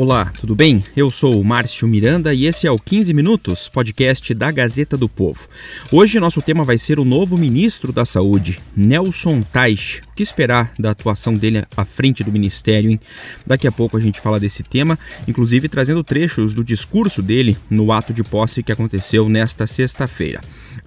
Olá, tudo bem? Eu sou o Márcio Miranda e esse é o 15 Minutos, podcast da Gazeta do Povo. Hoje nosso tema vai ser o novo ministro da Saúde, Nelson Teich. O que esperar da atuação dele à frente do ministério, hein? Daqui a pouco a gente fala desse tema, inclusive trazendo trechos do discurso dele no ato de posse que aconteceu nesta sexta-feira.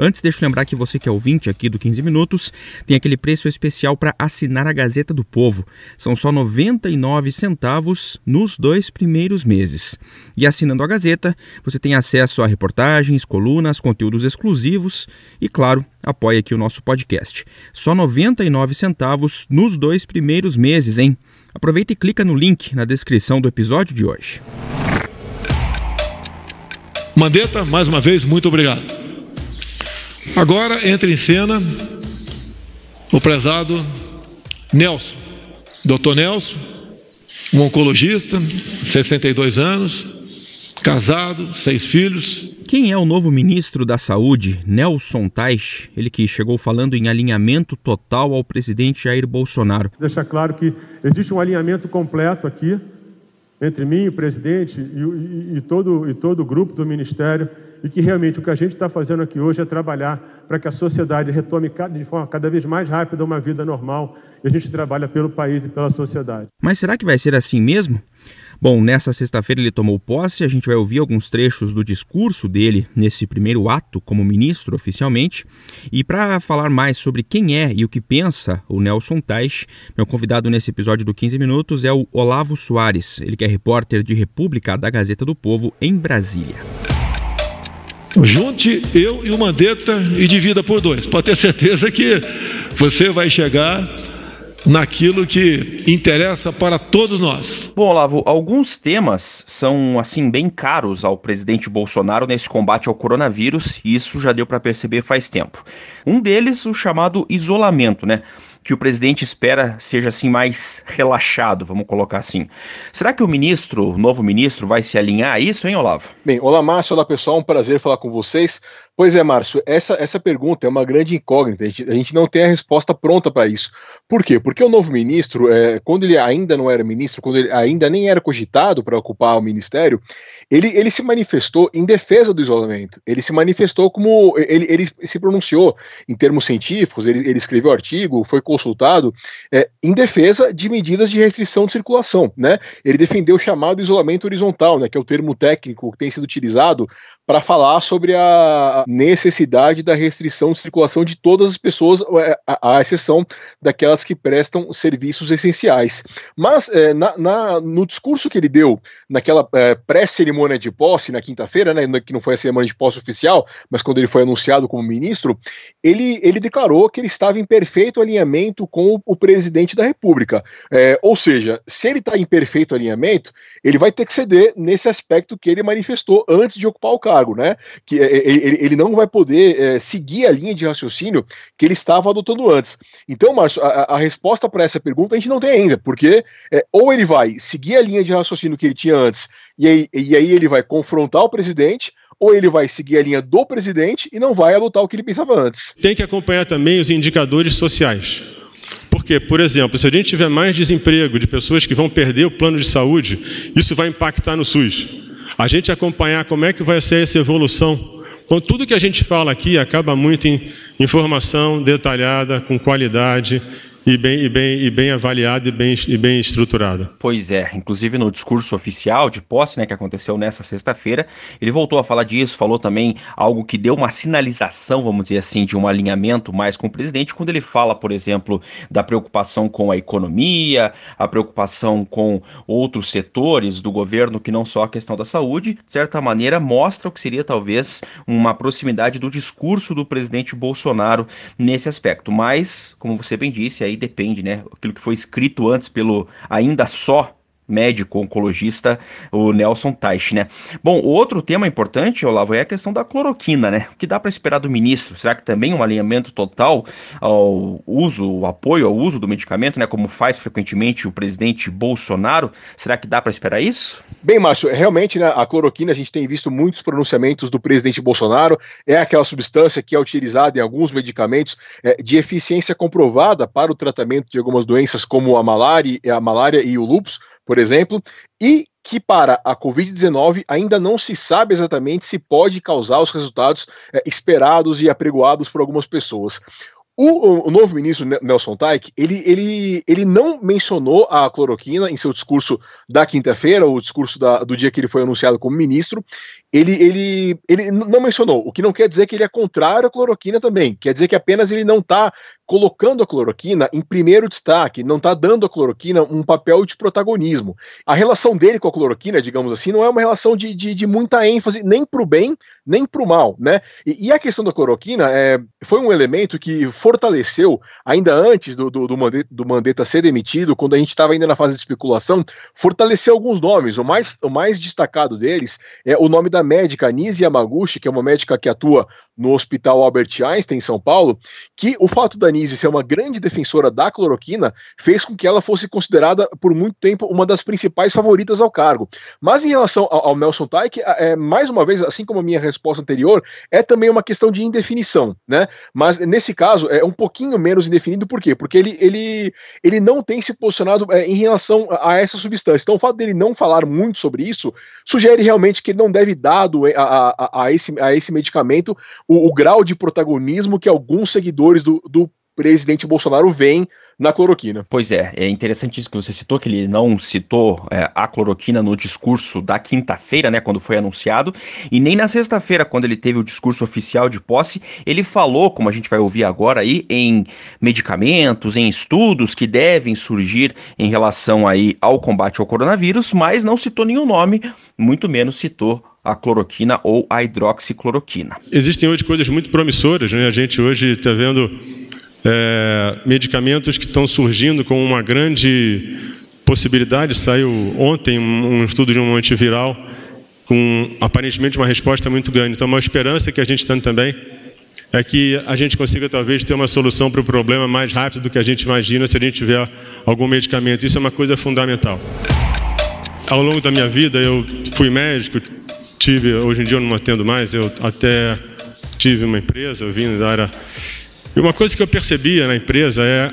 Antes, deixa eu lembrar que você que é ouvinte aqui do 15 Minutos, tem aquele preço especial para assinar a Gazeta do Povo. São só 99 centavos nos dois primeiros meses. E assinando a Gazeta, você tem acesso a reportagens, colunas, conteúdos exclusivos e, claro, apoia aqui o nosso podcast. Só 99 centavos nos dois primeiros meses, hein? Aproveita e clica no link na descrição do episódio de hoje. Mandeta, mais uma vez, muito obrigado. Agora entra em cena o prezado Nelson, doutor Nelson, um oncologista, 62 anos, casado, seis filhos. Quem é o novo ministro da Saúde, Nelson Taix? Ele que chegou falando em alinhamento total ao presidente Jair Bolsonaro. Deixar claro que existe um alinhamento completo aqui entre mim, o presidente e, e, e todo, e todo o grupo do ministério e que realmente o que a gente está fazendo aqui hoje é trabalhar para que a sociedade retome de forma cada vez mais rápida uma vida normal e a gente trabalha pelo país e pela sociedade. Mas será que vai ser assim mesmo? Bom, nessa sexta-feira ele tomou posse, a gente vai ouvir alguns trechos do discurso dele nesse primeiro ato como ministro oficialmente. E para falar mais sobre quem é e o que pensa o Nelson Teich, meu convidado nesse episódio do 15 Minutos é o Olavo Soares, ele que é repórter de República da Gazeta do Povo em Brasília. Junte eu e o Mandetta e divida por dois, para ter certeza que você vai chegar naquilo que interessa para todos nós. Bom, Olavo, alguns temas são assim bem caros ao presidente Bolsonaro nesse combate ao coronavírus, e isso já deu para perceber faz tempo. Um deles, o chamado isolamento, né? que o presidente espera seja assim mais relaxado, vamos colocar assim. Será que o ministro, o novo ministro, vai se alinhar a isso, hein, Olavo? Bem, olá, Márcio, olá pessoal, um prazer falar com vocês. Pois é, Márcio, essa, essa pergunta é uma grande incógnita, a gente, a gente não tem a resposta pronta para isso. Por quê? Porque o novo ministro, é, quando ele ainda não era ministro, quando ele ainda nem era cogitado para ocupar o ministério, ele, ele se manifestou em defesa do isolamento, ele se manifestou como, ele, ele se pronunciou em termos científicos, ele, ele escreveu artigo, foi consultado é, em defesa de medidas de restrição de circulação. Né? Ele defendeu o chamado isolamento horizontal, né, que é o termo técnico que tem sido utilizado para falar sobre a necessidade da restrição de circulação de todas as pessoas, é, à exceção daquelas que prestam serviços essenciais. Mas é, na, na, no discurso que ele deu naquela é, pré-cerimônia de posse na quinta-feira, né, que não foi a cerimônia de posse oficial, mas quando ele foi anunciado como ministro, ele, ele declarou que ele estava em perfeito alinhamento alinhamento com o presidente da República. É, ou seja, se ele está em perfeito alinhamento, ele vai ter que ceder nesse aspecto que ele manifestou antes de ocupar o cargo, né? Que é, é, ele, ele não vai poder é, seguir a linha de raciocínio que ele estava adotando antes. Então, Márcio, a, a resposta para essa pergunta a gente não tem ainda, porque é, ou ele vai seguir a linha de raciocínio que ele tinha antes, e aí, e aí ele vai confrontar o presidente, ou ele vai seguir a linha do presidente e não vai adotar o que ele pensava antes. Tem que acompanhar também os indicadores sociais. Porque, por exemplo, se a gente tiver mais desemprego de pessoas que vão perder o plano de saúde, isso vai impactar no SUS. A gente acompanhar como é que vai ser essa evolução. Então, tudo que a gente fala aqui acaba muito em informação detalhada, com qualidade e bem, e bem, e bem avaliada e bem, e bem estruturada. Pois é, inclusive no discurso oficial de posse, né, que aconteceu nessa sexta-feira, ele voltou a falar disso, falou também algo que deu uma sinalização, vamos dizer assim, de um alinhamento mais com o presidente, quando ele fala, por exemplo, da preocupação com a economia, a preocupação com outros setores do governo que não só a questão da saúde, de certa maneira mostra o que seria talvez uma proximidade do discurso do presidente Bolsonaro nesse aspecto. Mas, como você bem disse, aí aí depende, né? Aquilo que foi escrito antes pelo ainda só médico oncologista, o Nelson Teich, né? Bom, outro tema importante, Olavo, é a questão da cloroquina, né? O que dá para esperar do ministro? Será que também um alinhamento total ao uso, o apoio ao uso do medicamento, né, como faz frequentemente o presidente Bolsonaro? Será que dá para esperar isso? Bem, Márcio, realmente, né, a cloroquina a gente tem visto muitos pronunciamentos do presidente Bolsonaro, é aquela substância que é utilizada em alguns medicamentos é, de eficiência comprovada para o tratamento de algumas doenças como a malária, a malária e o lúpus, por exemplo, e que para a Covid-19 ainda não se sabe exatamente se pode causar os resultados é, esperados e apregoados por algumas pessoas. O, o, novo ministro Nelson Taik, ele, ele, ele não mencionou a cloroquina em seu discurso da quinta-feira, o discurso da, do dia que ele foi anunciado como ministro, ele, ele, ele não mencionou, o que não quer dizer que ele é contrário à cloroquina também. Quer dizer que apenas ele não está colocando a cloroquina em primeiro destaque, não está dando à cloroquina um papel de protagonismo. A relação dele com a cloroquina, digamos assim, não é uma relação de, de, de muita ênfase, nem para o bem, nem para o mal. Né? E, e, a questão da cloroquina é, foi um elemento que fortaleceu, ainda antes do, do, do, Mandetta, do Mandetta ser demitido, quando a gente estava ainda na fase de especulação, fortaleceu alguns nomes. O mais, o mais destacado deles é o nome da a médica Nise Yamaguchi, que é uma médica que atua no Hospital Albert Einstein, em São Paulo, que o fato da Nise ser uma grande defensora da cloroquina fez com que ela fosse considerada por muito tempo uma das principais favoritas ao cargo. Mas em relação ao, ao Nelson Taik, é, mais uma vez, assim como a minha resposta anterior, é também uma questão de indefinição, né? Mas nesse caso é um pouquinho menos indefinido, por quê? Porque ele, ele, ele não tem se posicionado é, em relação a, a essa substância. Então o fato dele não falar muito sobre isso sugere realmente que ele não deve dar dado eh, a, a, a, esse, a esse medicamento o, o grau de protagonismo que alguns seguidores do, do presidente Bolsonaro vem na cloroquina. Pois é, é interessante isso que você citou, que ele não citou é, a cloroquina no discurso da quinta-feira, né, quando foi anunciado, e nem na sexta-feira, quando ele teve o discurso oficial de posse, ele falou, como a gente vai ouvir agora aí, em medicamentos, em estudos que devem surgir em relação aí ao combate ao coronavírus, mas não citou nenhum nome, muito menos citou a cloroquina ou a hidroxicloroquina. Existem hoje coisas muito promissoras, né? A gente hoje está vendo é, medicamentos que estão surgindo com uma grande possibilidade. Saiu ontem um estudo de um antiviral com aparentemente uma resposta muito grande. Então, uma esperança que a gente tem também é que a gente consiga talvez ter uma solução para o problema mais rápido do que a gente imagina se a gente tiver algum medicamento. Isso é uma coisa fundamental. Ao longo da minha vida, eu fui médico, tive, hoje em dia eu não atendo mais, eu até tive uma empresa, eu vim da área e uma coisa que eu percebia na empresa é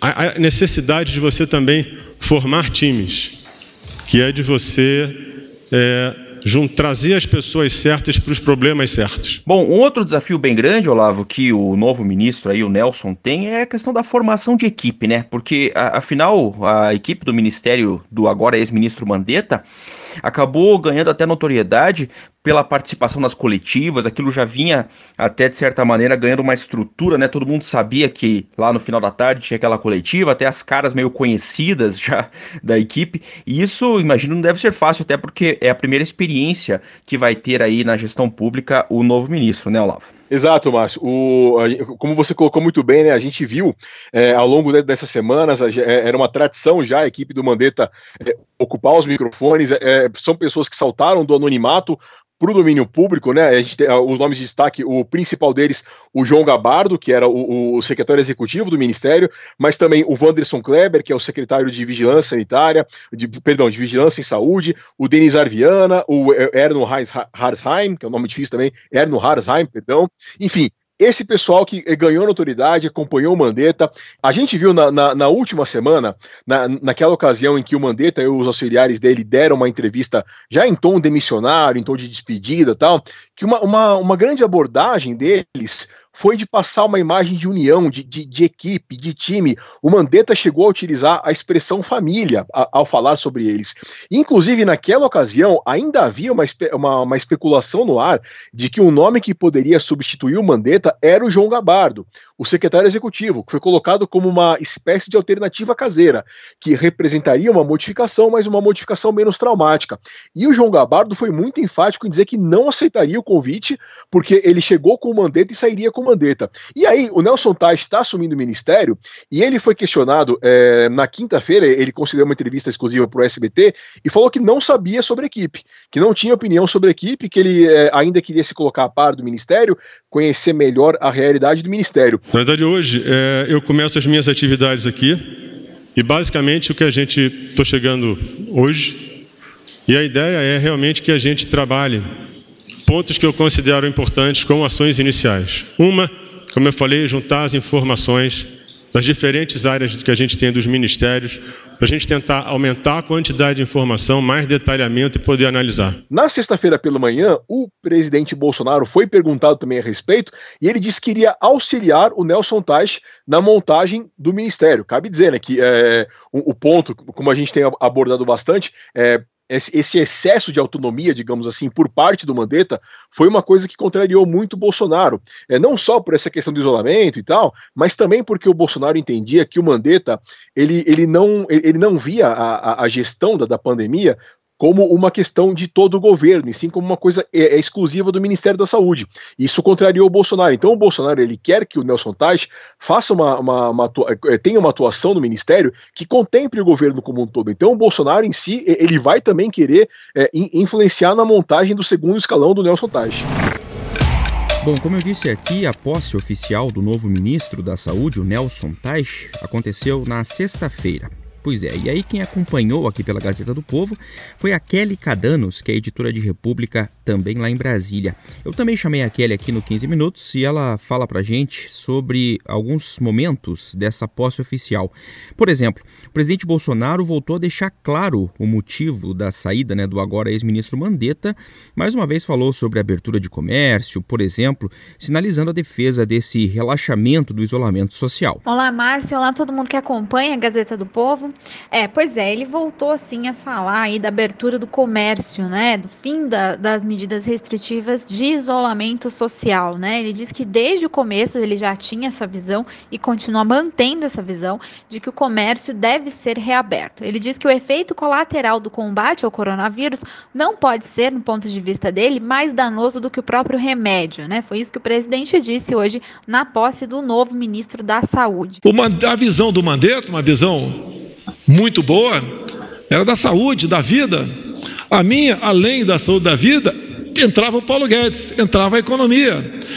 a necessidade de você também formar times, que é de você é, trazer as pessoas certas para os problemas certos. Bom, um outro desafio bem grande, Olavo, que o novo ministro aí, o Nelson, tem é a questão da formação de equipe, né? Porque, afinal, a equipe do ministério do agora ex-ministro Mandetta acabou ganhando até notoriedade pela participação nas coletivas, aquilo já vinha até de certa maneira ganhando uma estrutura, né? Todo mundo sabia que lá no final da tarde tinha aquela coletiva, até as caras meio conhecidas já da equipe. E isso, imagino, não deve ser fácil, até porque é a primeira experiência que vai ter aí na gestão pública o novo ministro, né, Olavo? Exato, Márcio. O, como você colocou muito bem, né, a gente viu é, ao longo dessas semanas, a, é, era uma tradição já a equipe do Mandetta é, ocupar os microfones. É, é, são pessoas que saltaram do anonimato para o domínio público, né? A gente tem ah, os nomes de destaque, o principal deles, o João Gabardo, que era o, o secretário executivo do Ministério, mas também o Wanderson Kleber, que é o secretário de Vigilância Sanitária, de, perdão, de Vigilância em Saúde, o Denis Arviana, o Erno Harsheim, que é um nome difícil também, Erno Harsheim, perdão, enfim, esse pessoal que eh, ganhou notoriedade, acompanhou o Mandetta, a gente viu na, na, na última semana, na, naquela ocasião em que o Mandetta e os auxiliares dele deram uma entrevista já em tom demissionário, em tom de despedida tal, que uma, uma, uma grande abordagem deles foi de passar uma imagem de união, de, de, de equipe, de time. O Mandetta chegou a utilizar a expressão família a, ao falar sobre eles. Inclusive, naquela ocasião, ainda havia uma, uma, uma especulação no ar de que o um nome que poderia substituir o Mandetta era o João Gabardo, o secretário executivo, que foi colocado como uma espécie de alternativa caseira, que representaria uma modificação, mas uma modificação menos traumática. E o João Gabardo foi muito enfático em dizer que não aceitaria o convite, porque ele chegou com o Mandetta e sairia como Mandetta. E aí, o Nelson Tais está assumindo o ministério e ele foi questionado é, na quinta-feira. Ele concedeu uma entrevista exclusiva para o SBT e falou que não sabia sobre a equipe, que não tinha opinião sobre a equipe, que ele é, ainda queria se colocar a par do ministério, conhecer melhor a realidade do ministério. Na verdade, hoje é, eu começo as minhas atividades aqui e basicamente o que a gente está chegando hoje e a ideia é realmente que a gente trabalhe pontos que eu considero importantes como ações iniciais. Uma, como eu falei, juntar as informações das diferentes áreas que a gente tem dos ministérios, para a gente tentar aumentar a quantidade de informação, mais detalhamento e poder analisar. Na sexta-feira pela manhã, o presidente Bolsonaro foi perguntado também a respeito e ele disse que iria auxiliar o Nelson Taj na montagem do ministério. Cabe dizer né, que é, o, o, ponto, como a gente tem abordado bastante, é, esse excesso de autonomia, digamos assim, por parte do Mandetta, foi uma coisa que contrariou muito Bolsonaro. É, não só por essa questão do isolamento e tal, mas também porque o Bolsonaro entendia que o Mandetta ele, ele, não, ele não via a, a gestão da, da pandemia como uma questão de todo o governo, e sim como uma coisa é, é, exclusiva do Ministério da Saúde. Isso contrariou o Bolsonaro. Então o Bolsonaro ele quer que o Nelson Taj faça uma, uma, uma é, tenha uma atuação no Ministério que contemple o governo como um todo. Então o Bolsonaro em si ele vai também querer é, influenciar na montagem do segundo escalão do Nelson Taj. Bom, como eu disse aqui, a posse oficial do novo ministro da Saúde, o Nelson Taj, aconteceu na sexta-feira. Pois é, e aí quem acompanhou aqui pela Gazeta do Povo foi a Kelly Cadanos, que é editora de República também lá em Brasília. Eu também chamei a Kelly aqui no 15 Minutos e ela fala pra gente sobre alguns momentos dessa posse oficial. Por exemplo, o presidente Bolsonaro voltou a deixar claro o motivo da saída né, do agora ex-ministro Mandetta, mais uma vez falou sobre abertura de comércio, por exemplo, sinalizando a defesa desse relaxamento do isolamento social. Olá, Márcio. Olá, todo mundo que acompanha a Gazeta do Povo. É, pois é, ele voltou assim a falar aí da abertura do comércio, né? Do fim da, das medidas medidas restritivas de isolamento social, né? Ele diz que desde o começo ele já tinha essa visão e continua mantendo essa visão de que o comércio deve ser reaberto. Ele diz que o efeito colateral do combate ao coronavírus não pode ser, no ponto de vista dele, mais danoso do que o próprio remédio, né? Foi isso que o presidente disse hoje na posse do novo ministro da Saúde. Uma, a visão do Mandetta, uma visão muito boa, era da saúde, da vida. A minha, além da saúde da vida, entrava o Paulo Guedes, entrava a economia,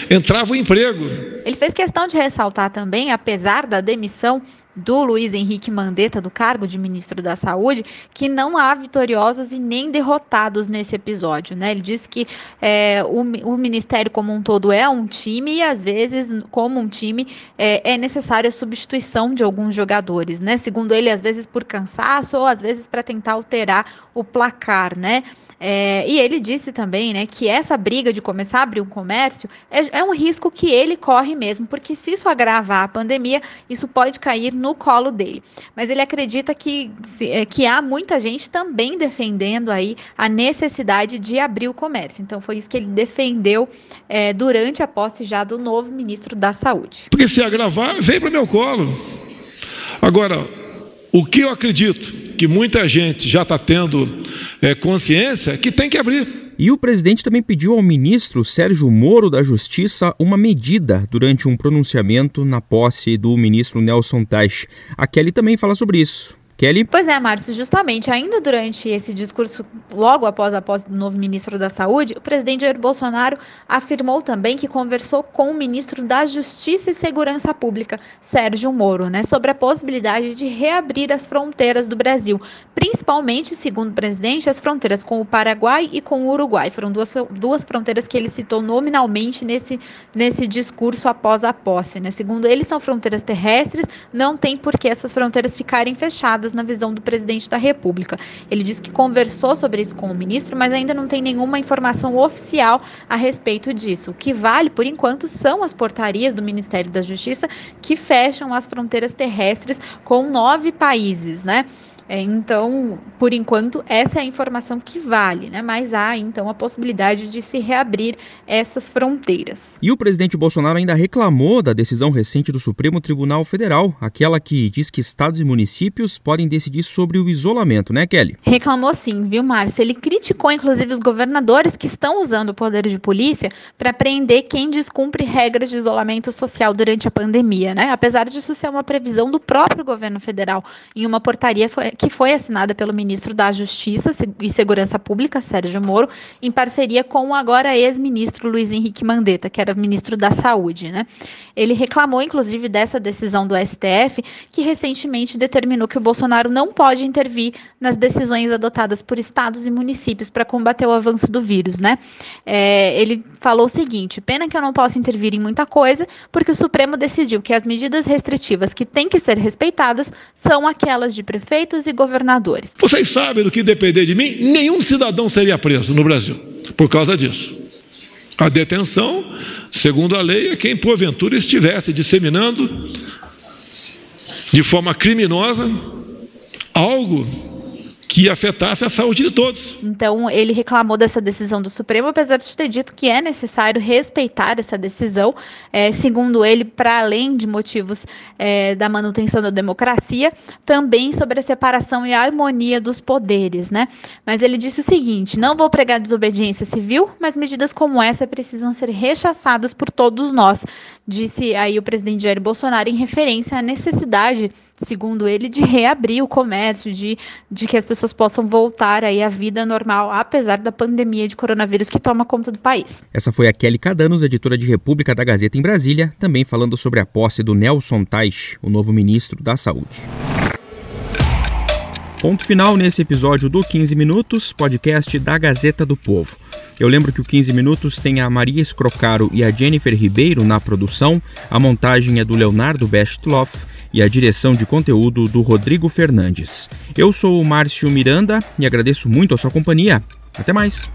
entrava o emprego. Ele fez questão de ressaltar também, apesar da demissão do Luiz Henrique Mandetta do cargo de ministro da Saúde, que não há vitoriosos e nem derrotados nesse episódio. Né? Ele disse que é, o, o, ministério como um todo é um time e, às vezes, como um time, é, é necessária a substituição de alguns jogadores. Né? Segundo ele, às vezes por cansaço ou às vezes para tentar alterar o placar. Né? É, e ele disse também né, que essa briga de começar a abrir um comércio é, é um risco que ele corre mesmo, porque se isso agravar a pandemia, isso pode cair no no colo dele. Mas ele acredita que, é, que há muita gente também defendendo aí a necessidade de abrir o comércio. Então foi isso que ele defendeu é, durante a posse já do novo ministro da Saúde. Porque se agravar, vem para o meu colo. Agora, o que eu acredito que muita gente já está tendo é, consciência é que tem que abrir. E o presidente também pediu ao ministro Sérgio Moro da Justiça uma medida durante um pronunciamento na posse do ministro Nelson Teich. A Kelly também fala sobre isso. Kelly? Pois é, Márcio, justamente ainda durante esse discurso, logo após a posse do novo ministro da Saúde, o presidente Jair Bolsonaro afirmou também que conversou com o ministro da Justiça e Segurança Pública, Sérgio Moro, né, sobre a possibilidade de reabrir as fronteiras do Brasil, principalmente, segundo o presidente, as fronteiras com o Paraguai e com o Uruguai. Foram duas, duas fronteiras que ele citou nominalmente nesse, nesse discurso após a posse. Né? Segundo ele, são fronteiras terrestres, não tem por que essas fronteiras ficarem fechadas na visão do presidente da República. Ele disse que conversou sobre isso com o ministro, mas ainda não tem nenhuma informação oficial a respeito disso. O que vale, por enquanto, são as portarias do Ministério da Justiça que fecham as fronteiras terrestres com nove países, né? É, então, por enquanto, essa é a informação que vale, né? mas há então a possibilidade de se reabrir essas fronteiras. E o presidente Bolsonaro ainda reclamou da decisão recente do Supremo Tribunal Federal, aquela que diz que estados e municípios podem decidir sobre o isolamento, né, Kelly? Reclamou sim, viu, Márcio? Ele criticou inclusive os governadores que estão usando o poder de polícia para prender quem descumpre regras de isolamento social durante a pandemia, né? Apesar disso ser uma previsão do próprio governo federal em uma portaria que foi assinada pelo ministro da Justiça e Segurança Pública, Sérgio Moro, em parceria com o agora ex-ministro Luiz Henrique Mandetta, que era ministro da Saúde. Né? Ele reclamou, inclusive, dessa decisão do STF, que recentemente determinou que o Bolsonaro não pode intervir nas decisões adotadas por estados e municípios para combater o avanço do vírus. Né? É, ele falou o seguinte: pena que eu não posso intervir em muita coisa, porque o Supremo decidiu que as medidas restritivas que têm que ser respeitadas são aquelas de prefeitos e governadores. Vocês sabem do que depender de mim? Nenhum cidadão seria preso no Brasil por causa disso. A detenção, segundo a lei, é quem porventura estivesse disseminando de forma criminosa algo que afetasse a saúde de todos. Então, ele reclamou dessa decisão do Supremo, apesar de ter dito que é necessário respeitar essa decisão, é, segundo ele, para além de motivos é, da manutenção da democracia, também sobre a separação e a harmonia dos poderes, né? Mas ele disse o seguinte: não vou pregar desobediência civil, mas medidas como essa precisam ser rechaçadas por todos nós, disse aí o presidente Jair Bolsonaro em referência à necessidade segundo ele, de reabrir o comércio, de, de que as pessoas possam voltar aí à vida normal, apesar da pandemia de coronavírus que toma conta do país. Essa foi a Kelly Cadanos, editora de República da Gazeta em Brasília, também falando sobre a posse do Nelson Tais, o novo ministro da Saúde. Ponto final nesse episódio do 15 Minutos, podcast da Gazeta do Povo. Eu lembro que o 15 Minutos tem a Maria Escrocaro e a Jennifer Ribeiro na produção, a montagem é do Leonardo Bestloff e a direção de conteúdo do Rodrigo Fernandes. Eu sou o Márcio Miranda e agradeço muito a sua companhia. Até mais!